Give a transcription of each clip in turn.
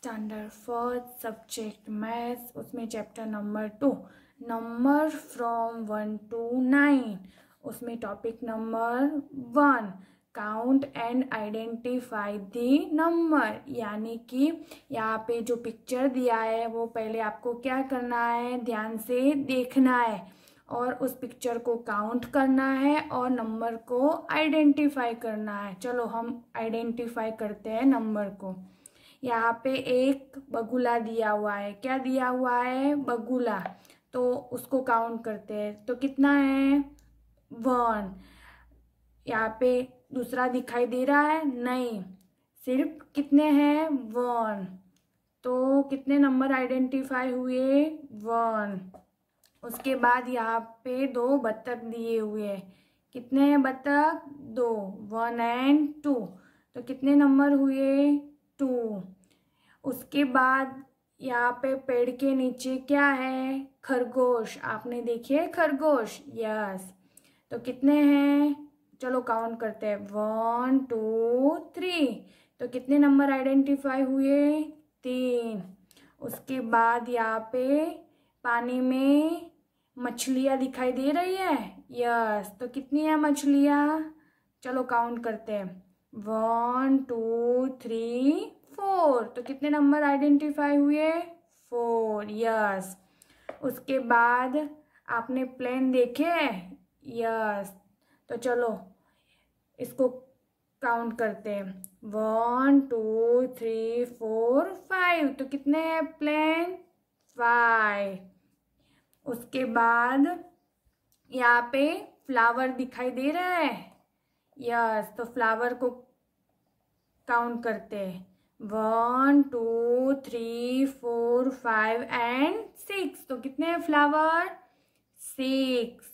Standard first subject math उसमें chapter number two number from one two nine उसमें topic number one count and identify the number यानी कि यहाँ पे जो पिक्चर दिया है वो पहले आपको क्या करना है ध्यान से देखना है और उस पिक्चर को काउंट करना है और नंबर को आइडेंटिफाई करना है चलो हम आइडेंटिफाई करते हैं नंबर को यहाँ पे एक बगुला दिया हुआ है क्या दिया हुआ है बगुला तो उसको काउंट करते हैं तो कितना है वन यहाँ पे दूसरा दिखाई दे रहा है नहीं सिर्फ कितने हैं वन तो कितने नंबर आइडेंटिफाई हुए वन उसके बाद यहाँ पे दो बत्तख दिए हुए कितने हैं बत्तख दो वन एंड टू तो कितने नंबर हुए टू उसके बाद यहाँ पे पेड़ के नीचे क्या है खरगोश आपने देखे खरगोश यस तो कितने हैं चलो काउंट करते हैं वन टू थ्री तो कितने नंबर आइडेंटिफाई हुए तीन उसके बाद यहाँ पे पानी में मछलियाँ दिखाई दे रही है यस तो कितनी है मछलियाँ चलो काउंट करते हैं वन टू थ्री फोर तो कितने नंबर आइडेंटिफाई हुए फोर यस उसके बाद आपने प्लेन देखे यस तो चलो इसको काउंट करते हैं one two three four five तो कितने हैं प्लेन फाइव उसके बाद यहाँ पे फ्लावर दिखाई दे रहा है यस तो फ्लावर को काउंट करते हैं one two three four five and six तो कितने हैं फ्लावर सिक्स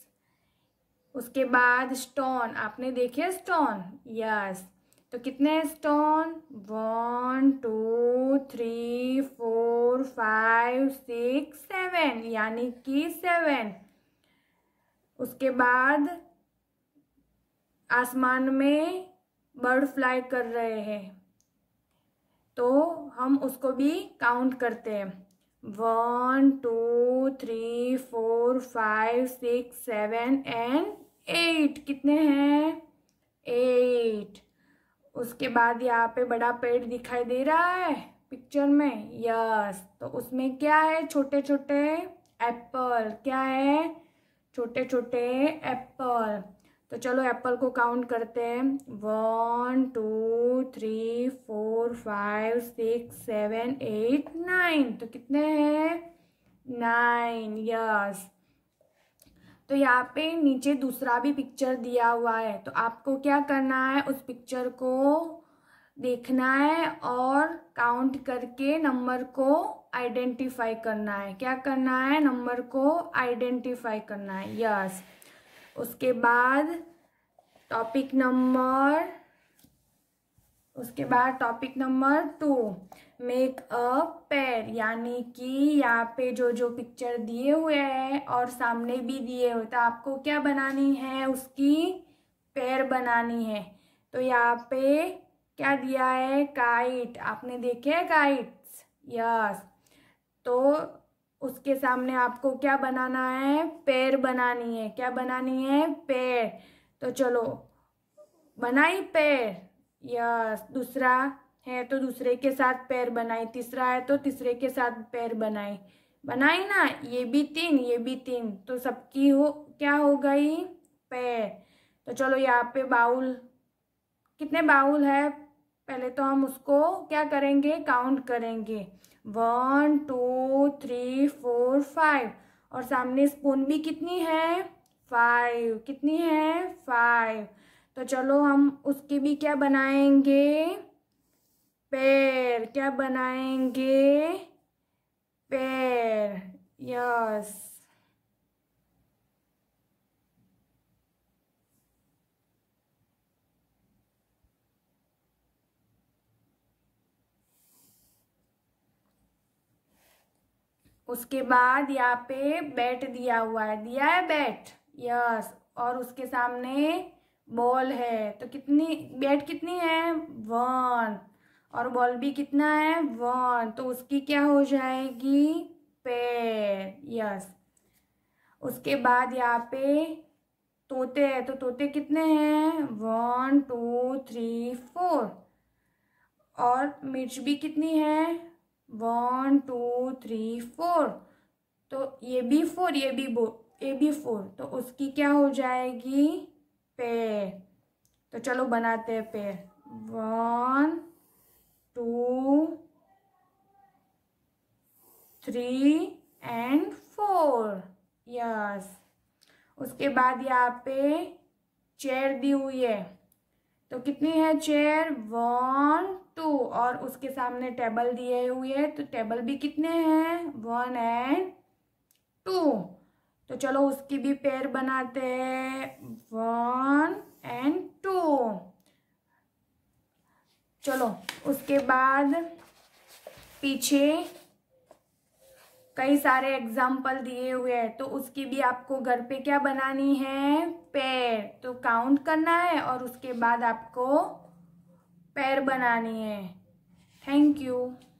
उसके बाद स्टोन आपने देखे स्टोन यस तो कितने हैं stone one two three four five six seven यानी कि सेवन उसके बाद आसमान में बर्ड फ्लाई कर रहे हैं तो हम उसको भी काउंट करते हैं one two three four five six seven and eight कितने हैं एट उसके बाद यहाँ पे बड़ा पेड़ दिखाई दे रहा है पिक्चर में यस तो उसमें क्या है छोटे छोटे एप्पल क्या है छोटे छोटे एप्पल तो चलो एप्पल को काउंट करते हैं one two three four five six seven eight nine तो कितने हैं नाइन यस तो यहाँ पे नीचे दूसरा भी पिक्चर दिया हुआ है तो आपको क्या करना है उस पिक्चर को देखना है और काउंट करके नंबर को आइडेंटिफाई करना है क्या करना है नंबर को आइडेंटिफाई करना है यस yes. उसके बाद टॉपिक नंबर उसके बाद topic number two make a pair यानी कि यहाँ पे जो जो पिक्चर दिए हुए हैं और सामने भी दिए हुए तो आपको क्या बनानी है उसकी पैर बनानी है तो यहाँ पे क्या दिया है काइट आपने देखे है काइट्स यस तो उसके सामने आपको क्या बनाना है पैर बनानी है क्या बनानी है पैर तो चलो बनाई पैर यस दूसरा है तो दूसरे के साथ पैर बनाई तीसरा है तो तीसरे के साथ पैर बनाई बनाई ना ये भी तीन ये भी तीन तो सबकी हो क्या हो गई पैर तो चलो यहाँ पे बाउल कितने बाउल है पहले तो हम उसको क्या करेंगे काउंट करेंगे one two three four five और सामने स्पून भी कितनी है फाइव कितनी है फाइव तो चलो हम उसकी भी क्या बनाएंगे पैर क्या बनाएंगे पैर यस उसके बाद यहाँ पे बैट दिया हुआ है दिया है बैट यस और उसके सामने बॉल है तो कितनी बैट कितनी है वन और बॉल भी कितना है वन तो उसकी क्या हो जाएगी पैर यस उसके बाद यहाँ पे तोते है तो तोते कितने हैं वन टू थ्री फोर और मिर्च भी कितनी है वन टू थ्री फोर तो ये भी फोर ये भी ये भी फोर तो उसकी क्या हो जाएगी पे तो चलो बनाते हैं पे one two three and four yes उसके बाद यहाँ पे चेयर दी हुई है तो कितनी है चेयर वन टू और उसके सामने टेबल दिए हुए हैं तो टेबल भी कितने हैं वन एंड टू तो चलो उसकी भी पेयर बनाते हैं वन एंड टू चलो उसके बाद पीछे कई सारे एग्जाम्पल दिए हुए हैं तो उसकी भी आपको घर पे क्या बनानी है पैर तो काउंट करना है और उसके बाद आपको पैर बनानी है थैंक यू